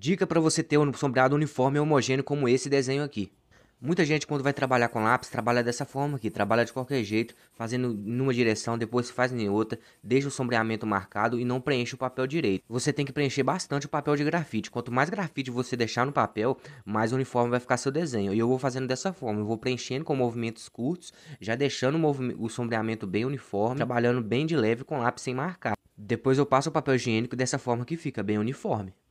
Dica para você ter um sombreado uniforme e homogêneo como esse desenho aqui. Muita gente quando vai trabalhar com lápis trabalha dessa forma aqui, trabalha de qualquer jeito, fazendo numa direção, depois faz em outra, deixa o sombreamento marcado e não preenche o papel direito. Você tem que preencher bastante o papel de grafite. Quanto mais grafite você deixar no papel, mais uniforme vai ficar seu desenho. E eu vou fazendo dessa forma, eu vou preenchendo com movimentos curtos, já deixando o, o sombreamento bem uniforme, trabalhando bem de leve com lápis sem marcar. Depois eu passo o papel higiênico dessa forma que fica bem uniforme.